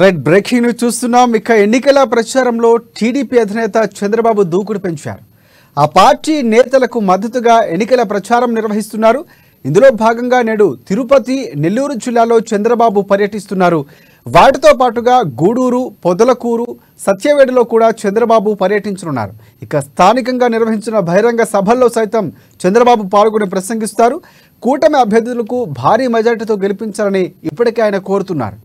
right breaking news చూస్తున్నాం ఇక ఎన్నికల ప్రచారంలో టీడీపీ అధినేత చంద్రబాబు దూకుడు పెంచారు ఆ పార్టీ నేతలకు మద్దతుగా ఎన్నికల ప్రచారం నిర్వహిస్తున్నారు ఇందులో భాగంగా నేడు తిరుపతి నెల్లూరు జిల్లాలో చంద్రబాబు పర్యటిస్తున్నారు వాటితో పాటుగా గూడూరు పొదలకూరు సత్యవేడలో కూడా చంద్రబాబు పర్యటించనున్నారు ఇక స్థానికంగా నిర్వహించిన బహిరంగ సభల్లో సైతం చంద్రబాబు పాల్గొని ప్రసంగిస్తారు కూటమి అభ్యర్థులకు భారీ మెజార్టీతో గెలిపించాలని ఇప్పటికే ఆయన కోరుతున్నారు